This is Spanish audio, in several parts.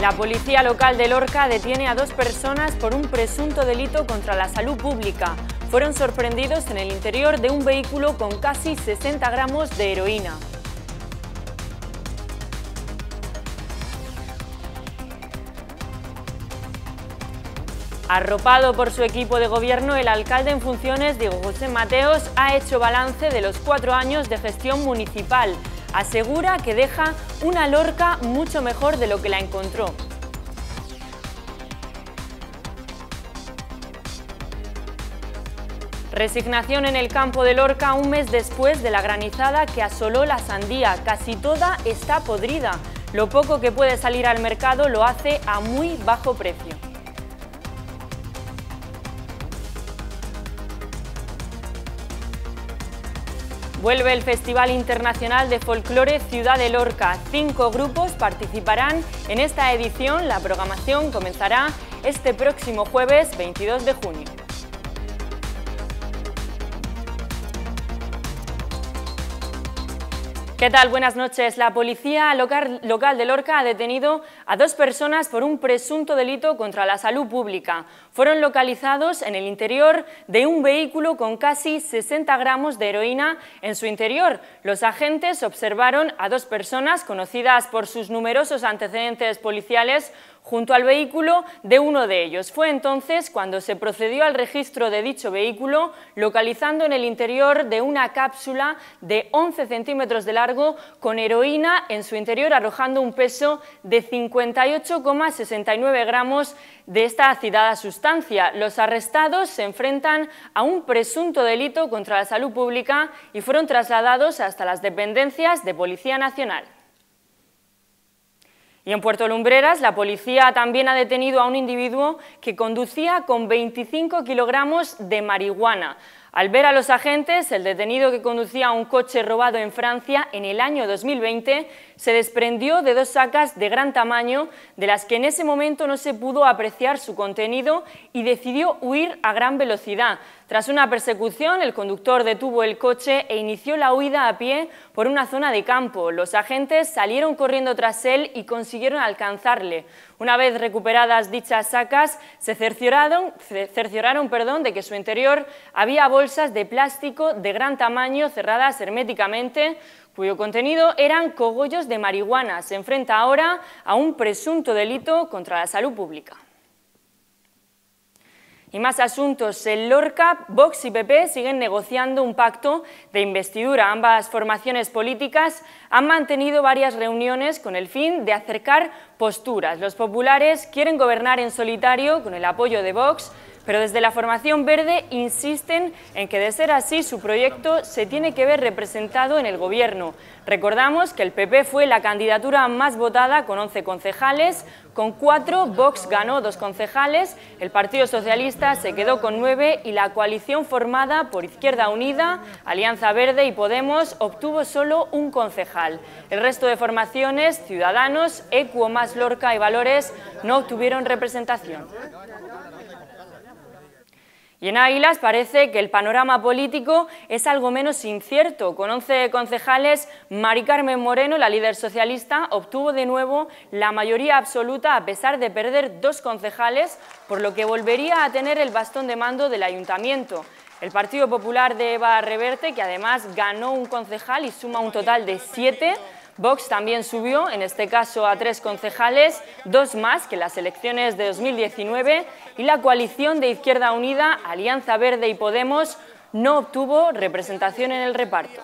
La policía local de Lorca detiene a dos personas por un presunto delito contra la salud pública. Fueron sorprendidos en el interior de un vehículo con casi 60 gramos de heroína. Arropado por su equipo de gobierno, el alcalde en funciones, Diego José Mateos, ha hecho balance de los cuatro años de gestión municipal asegura que deja una Lorca mucho mejor de lo que la encontró. Resignación en el campo de Lorca un mes después de la granizada que asoló la sandía. Casi toda está podrida. Lo poco que puede salir al mercado lo hace a muy bajo precio. Vuelve el Festival Internacional de Folclore Ciudad de Lorca. Cinco grupos participarán en esta edición. La programación comenzará este próximo jueves 22 de junio. ¿Qué tal? Buenas noches. La policía local, de Lorca ha detenido a dos personas por un presunto delito contra la salud pública. Fueron localizados en el interior de un vehículo con casi 60 gramos de heroína en su interior. Los agentes observaron a dos personas conocidas por sus numerosos antecedentes policiales junto al vehículo de uno de ellos. Fue entonces cuando se procedió al registro de dicho vehículo, localizando en el interior de una cápsula de 11 centímetros de largo con heroína en su interior, arrojando un peso de 58,69 gramos de esta acidada sustancia. Los arrestados se enfrentan a un presunto delito contra la salud pública y fueron trasladados hasta las dependencias de Policía Nacional. Y en Puerto Lumbreras la policía también ha detenido a un individuo que conducía con 25 kilogramos de marihuana. Al ver a los agentes, el detenido que conducía un coche robado en Francia en el año 2020 se desprendió de dos sacas de gran tamaño de las que en ese momento no se pudo apreciar su contenido y decidió huir a gran velocidad. Tras una persecución, el conductor detuvo el coche e inició la huida a pie por una zona de campo. Los agentes salieron corriendo tras él y consiguieron alcanzarle. Una vez recuperadas dichas sacas, se cercioraron, perdón, de que su interior había bolsas de plástico de gran tamaño cerradas herméticamente cuyo contenido eran cogollos de marihuana, se enfrenta ahora a un presunto delito contra la salud pública. Y más asuntos. En Lorca, Vox y PP siguen negociando un pacto de investidura. Ambas formaciones políticas han mantenido varias reuniones con el fin de acercar posturas. Los populares quieren gobernar en solitario con el apoyo de Vox, pero desde la Formación Verde insisten en que de ser así su proyecto se tiene que ver representado en el Gobierno. Recordamos que el PP fue la candidatura más votada con 11 concejales, con 4 Vox ganó 2 concejales, el Partido Socialista se quedó con 9 y la coalición formada por Izquierda Unida, Alianza Verde y Podemos obtuvo solo un concejal. El resto de formaciones, Ciudadanos, Ecuo más Lorca y Valores no obtuvieron representación. Y en Águilas parece que el panorama político es algo menos incierto. Con 11 concejales, Mari Carmen Moreno, la líder socialista, obtuvo de nuevo la mayoría absoluta a pesar de perder dos concejales, por lo que volvería a tener el bastón de mando del ayuntamiento. El Partido Popular de Eva Reverte, que además ganó un concejal y suma un total de siete, Vox también subió, en este caso a tres concejales, dos más que las elecciones de 2019, y la coalición de Izquierda Unida, Alianza Verde y Podemos no obtuvo representación en el reparto.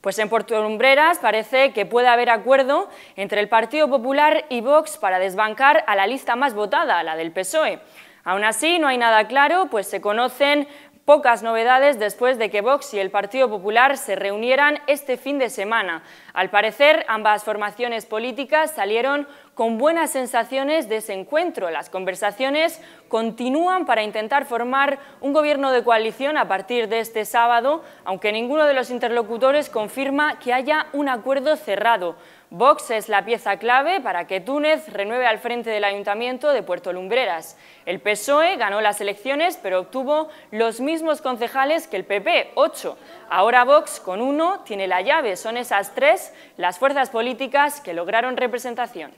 Pues en Puerto Lumbreras parece que puede haber acuerdo entre el Partido Popular y Vox para desbancar a la lista más votada, la del PSOE. Aún así, no hay nada claro, pues se conocen pocas novedades después de que Vox y el Partido Popular se reunieran este fin de semana. Al parecer, ambas formaciones políticas salieron con buenas sensaciones de ese encuentro. Las conversaciones continúan para intentar formar un gobierno de coalición a partir de este sábado, aunque ninguno de los interlocutores confirma que haya un acuerdo cerrado. Vox es la pieza clave para que Túnez renueve al frente del Ayuntamiento de Puerto Lumbreras. El PSOE ganó las elecciones, pero obtuvo los mismos concejales que el PP, 8. Ahora Vox, con uno, tiene la llave. Son esas tres las fuerzas políticas que lograron representación.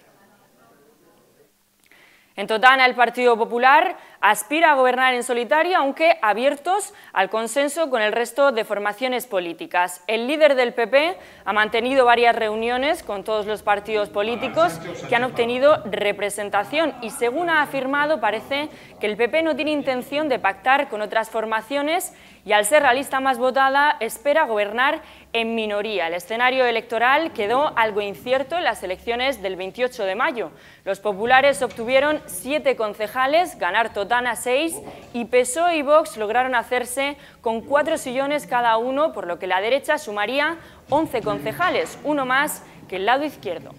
En total, el Partido Popular aspira a gobernar en solitario, aunque abiertos al consenso con el resto de formaciones políticas. El líder del PP ha mantenido varias reuniones con todos los partidos políticos que han obtenido representación y, según ha afirmado, parece que el PP no tiene intención de pactar con otras formaciones y, al ser la lista más votada, espera gobernar en minoría. El escenario electoral quedó algo incierto en las elecciones del 28 de mayo. Los populares obtuvieron siete concejales, ganar total Ana 6 y PSOE y Vox lograron hacerse con cuatro sillones cada uno, por lo que la derecha sumaría 11 concejales, uno más que el lado izquierdo.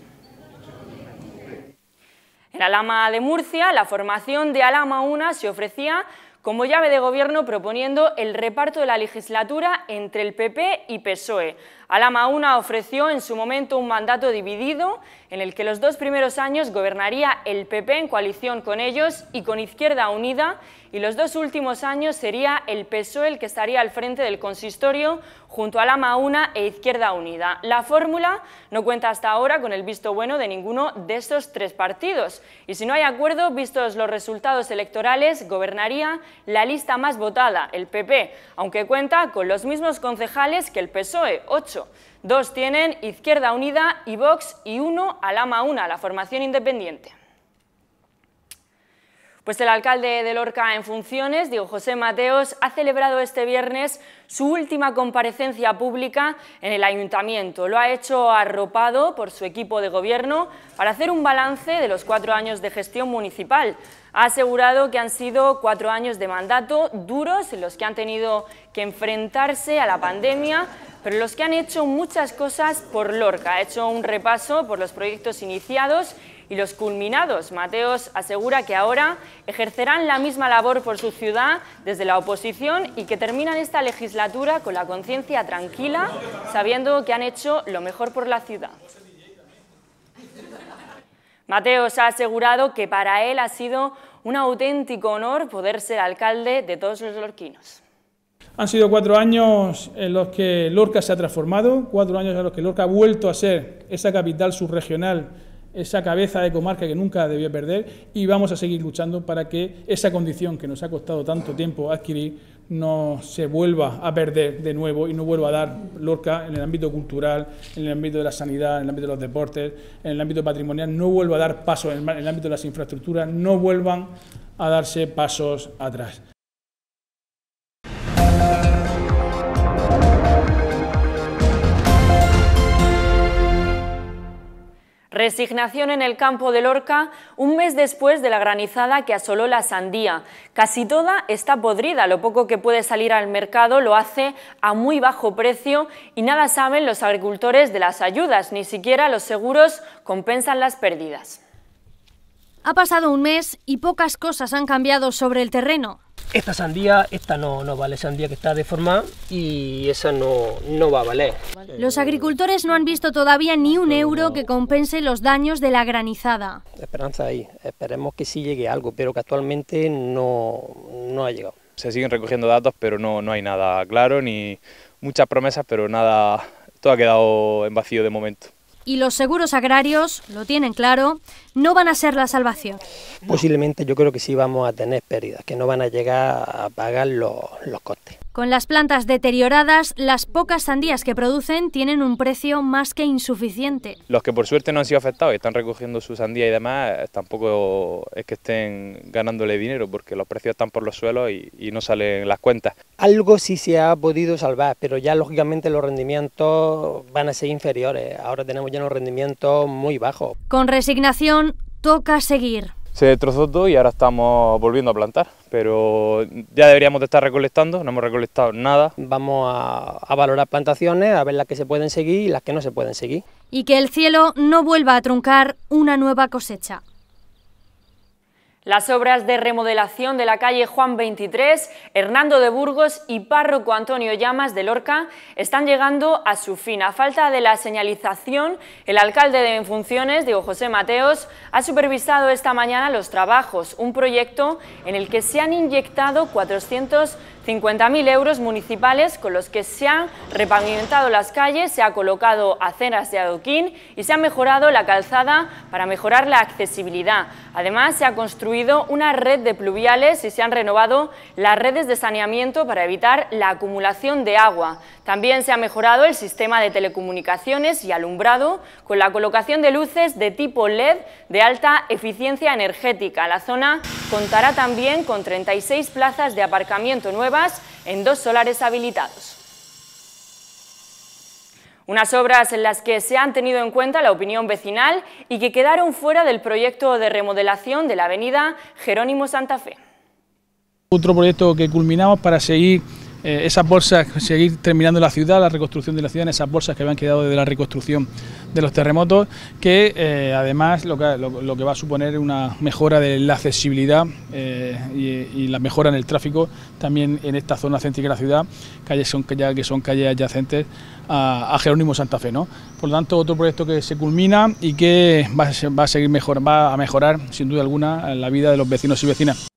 En Alama de Murcia, la formación de Alama Una se ofrecía como llave de gobierno proponiendo el reparto de la legislatura entre el PP y PSOE. Alama Una ofreció en su momento un mandato dividido en el que los dos primeros años gobernaría el PP en coalición con ellos y con Izquierda Unida y los dos últimos años sería el PSOE el que estaría al frente del consistorio junto a la 1 e Izquierda Unida. La fórmula no cuenta hasta ahora con el visto bueno de ninguno de estos tres partidos y si no hay acuerdo, vistos los resultados electorales, gobernaría la lista más votada, el PP, aunque cuenta con los mismos concejales que el PSOE, 8. Dos tienen Izquierda Unida y Vox y uno a la 1 la formación independiente. Pues el alcalde de Lorca en funciones, Diego José Mateos, ha celebrado este viernes su última comparecencia pública en el Ayuntamiento. Lo ha hecho arropado por su equipo de gobierno para hacer un balance de los cuatro años de gestión municipal. Ha asegurado que han sido cuatro años de mandato duros en los que han tenido que enfrentarse a la pandemia, pero los que han hecho muchas cosas por Lorca. Ha hecho un repaso por los proyectos iniciados y los culminados. Mateos asegura que ahora ejercerán la misma labor por su ciudad desde la oposición y que terminan esta legislatura con la conciencia tranquila, sabiendo que han hecho lo mejor por la ciudad. Mateos ha asegurado que para él ha sido un auténtico honor poder ser alcalde de todos los lorquinos. Han sido cuatro años en los que Lorca se ha transformado, cuatro años en los que Lorca ha vuelto a ser esa capital subregional esa cabeza de comarca que nunca debió perder y vamos a seguir luchando para que esa condición que nos ha costado tanto tiempo adquirir no se vuelva a perder de nuevo y no vuelva a dar Lorca en el ámbito cultural, en el ámbito de la sanidad, en el ámbito de los deportes, en el ámbito patrimonial, no vuelva a dar pasos en el ámbito de las infraestructuras, no vuelvan a darse pasos atrás. Resignación en el campo de Lorca un mes después de la granizada que asoló la sandía. Casi toda está podrida, lo poco que puede salir al mercado lo hace a muy bajo precio y nada saben los agricultores de las ayudas, ni siquiera los seguros compensan las pérdidas. Ha pasado un mes y pocas cosas han cambiado sobre el terreno esta sandía, esta no, no vale, sandía que está deformada y esa no, no va a valer. Los agricultores no han visto todavía ni un euro que compense los daños de la granizada. Esperanza ahí, esperemos que sí llegue algo, pero que actualmente no, no ha llegado. Se siguen recogiendo datos, pero no, no hay nada claro, ni muchas promesas, pero nada, todo ha quedado en vacío de momento y los seguros agrarios, lo tienen claro, no van a ser la salvación. Posiblemente yo creo que sí vamos a tener pérdidas, que no van a llegar a pagar los, los costes. Con las plantas deterioradas, las pocas sandías que producen tienen un precio más que insuficiente. Los que por suerte no han sido afectados y están recogiendo su sandía y demás, tampoco es que estén ganándole dinero porque los precios están por los suelos y, y no salen las cuentas. Algo sí se ha podido salvar, pero ya lógicamente los rendimientos van a ser inferiores. Ahora tenemos ya unos rendimientos muy bajos. Con resignación toca seguir se destrozó todo y ahora estamos volviendo a plantar, pero ya deberíamos de estar recolectando, no hemos recolectado nada. Vamos a, a, valorar plantaciones, a ver las que se pueden seguir y las que no se pueden seguir. Y que el cielo no vuelva a truncar una nueva cosecha. Las obras de remodelación de la calle Juan 23, Hernando de Burgos y párroco Antonio Llamas de Lorca están llegando a su fin. A falta de la señalización, el alcalde de funciones, Diego José Mateos, ha supervisado esta mañana los trabajos, un proyecto en el que se han inyectado 450.000 euros municipales con los que se han repavimentado las calles, se ha colocado aceras de adoquín y se ha mejorado la calzada para mejorar la accesibilidad. Además, se ha construido una red de pluviales y se han renovado las redes de saneamiento para evitar la acumulación de agua. También se ha mejorado el sistema de telecomunicaciones y alumbrado con la colocación de luces de tipo LED de alta eficiencia energética. La zona contará también con 36 plazas de aparcamiento nuevas en dos solares habilitados. Unas obras en las que se han tenido en cuenta la opinión vecinal y que quedaron fuera del proyecto de remodelación de la avenida Jerónimo Santa Fe. Otro proyecto que culminamos para seguir eh, esas bolsas, seguir terminando la ciudad, la reconstrucción de la ciudad en esas bolsas que habían quedado desde la reconstrucción de los terremotos, que eh, además lo que, lo, que, va a suponer una mejora de la accesibilidad eh, y, la mejora en el tráfico también en esta zona céntrica de la ciudad, calles ya, que son calles adyacentes a, Jerónimo Santa Fe. ¿no? Por lo tanto, otro proyecto que se culmina y que va, a seguir mejor, va a mejorar sin duda alguna la vida de los vecinos y vecinas.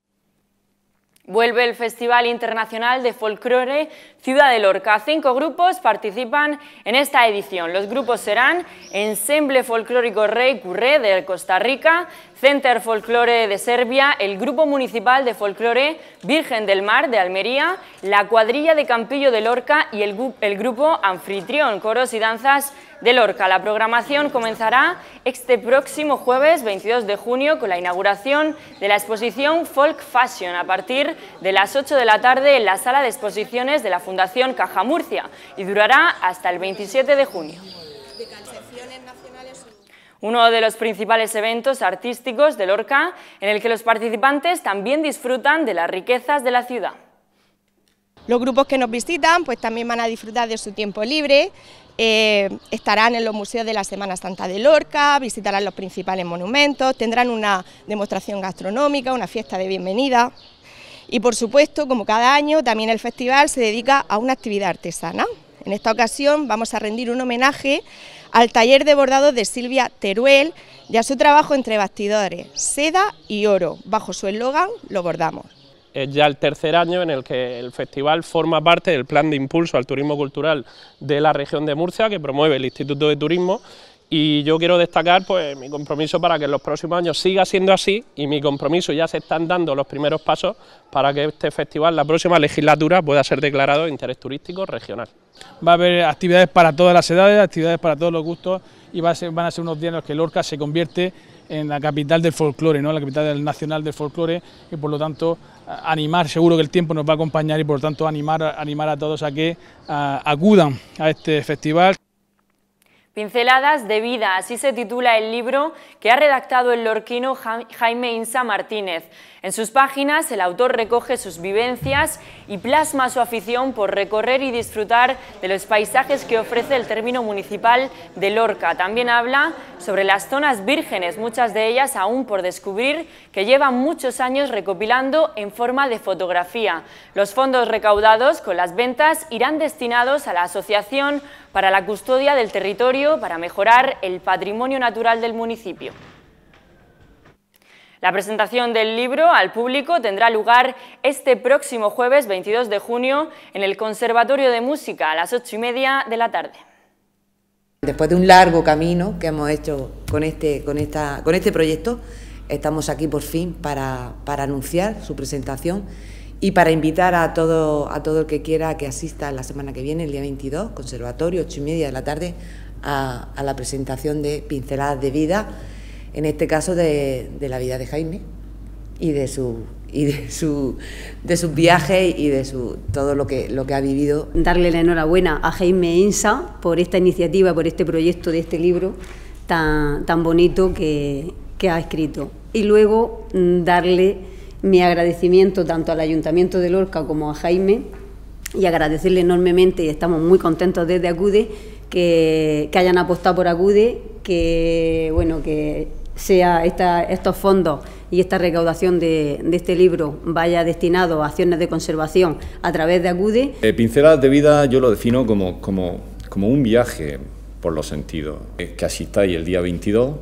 Vuelve el Festival Internacional de Folclore Ciudad de Lorca. Cinco grupos participan en esta edición. Los grupos serán Ensemble Folclórico Rey Curré de Costa Rica, Center Folklore de Serbia, el Grupo Municipal de Folklore Virgen del Mar de Almería, la Cuadrilla de Campillo de Lorca y el, Grupo Anfitrión, Coros y Danzas de Lorca. La programación comenzará este próximo jueves 22 de junio con la inauguración de la exposición Folk Fashion a partir de las 8 de la tarde en la sala de exposiciones de la Fundación Caja Murcia y durará hasta el 27 de junio uno de los principales eventos artísticos de Lorca, en el que los participantes también disfrutan de las riquezas de la ciudad. Los grupos que nos visitan pues también van a disfrutar de su tiempo libre, eh, estarán en los museos de la Semana Santa de Lorca, visitarán los principales monumentos, tendrán una demostración gastronómica, una fiesta de bienvenida y por supuesto, como cada año, también el festival se dedica a una actividad artesana. En esta ocasión vamos a rendir un homenaje al taller de bordado de Silvia Teruel y a su trabajo entre bastidores, seda y oro. Bajo su eslogan, lo bordamos. Es ya el tercer año en el que el festival forma parte del plan de impulso al turismo cultural de la región de Murcia que promueve el Instituto de Turismo y yo quiero destacar pues, mi compromiso para que en los próximos años siga siendo así y mi compromiso ya se están dando los primeros pasos para que este festival, la próxima legislatura, pueda ser declarado de interés turístico regional. Va a haber actividades para todas las edades, actividades para todos los gustos y va a ser, van a ser unos días en los que Lorca se convierte en la capital del folclore, ¿no? la capital nacional del folclore y por lo tanto animar, seguro que el tiempo nos va a acompañar y por lo tanto animar, animar a todos a que acudan a este festival, Pinceladas de vida, así se titula el libro que ha redactado el lorquino Jaime Insa Martínez. En sus páginas, el autor recoge sus vivencias y plasma su afición por recorrer y disfrutar de los paisajes que ofrece el término municipal de Lorca. También habla sobre las zonas vírgenes, muchas de ellas aún por descubrir, que llevan muchos años recopilando en forma de fotografía. Los fondos recaudados con las ventas irán destinados a la Asociación para la Custodia del Territorio para mejorar el patrimonio natural del municipio. La presentación del libro al público tendrá lugar este próximo jueves 22 de junio en el Conservatorio de Música a las 8 y media de la tarde. Después de un largo camino que hemos hecho con este, con este proyecto, estamos aquí por fin para, anunciar su presentación y para invitar a todo, a todo el que quiera que asista la semana que viene, el día 22, Conservatorio, 8 y media de la tarde, a, a la presentación de Pinceladas de Vida en este caso de, la vida de Jaime y de su y de su, de sus viajes y de su, todo lo que, ha vivido. Darle la enhorabuena a Jaime Insa por esta iniciativa, por este proyecto de este libro tan, bonito que, ha escrito. Y luego mm, darle mi agradecimiento tanto al Ayuntamiento de Lorca como a Jaime y agradecerle enormemente y estamos muy contentos desde Acude que, que hayan apostado por Acude, que bueno, que sea esta, estos fondos y esta recaudación de, este libro vaya destinado a acciones de conservación a través de ACUDE. Eh, pinceladas de vida yo lo defino como, un viaje por los sentidos, que asistáis el día 22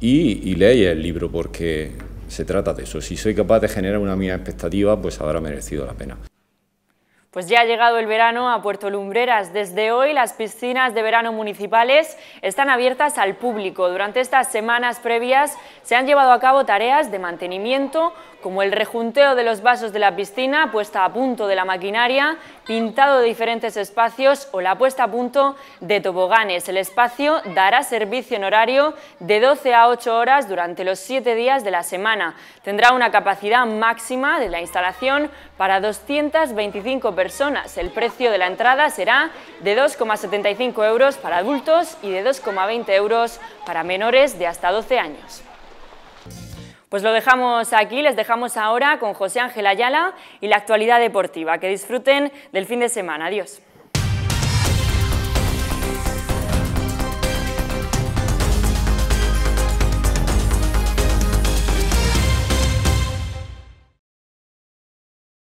y, y el libro porque se trata de eso. Si soy capaz de generar una mía expectativa, pues habrá merecido la pena. Pues ya ha llegado el verano a Puerto Lumbreras. Desde hoy las piscinas de verano municipales están abiertas al público. Durante estas semanas previas se han llevado a cabo tareas de mantenimiento, como el rejunteo de los vasos de la piscina, puesta a punto de la maquinaria, pintado de diferentes espacios o la puesta a punto de toboganes. El espacio dará servicio en horario de 12 a 8 horas durante los 7 días de la semana. Tendrá una capacidad máxima de la instalación para 225 personas. El precio de la entrada será de 2,75 euros para adultos y de 2,20 euros para menores de hasta 12 años. Pues lo dejamos aquí, les dejamos ahora con José Ángel Ayala y la actualidad deportiva. Que disfruten del fin de semana. Adiós.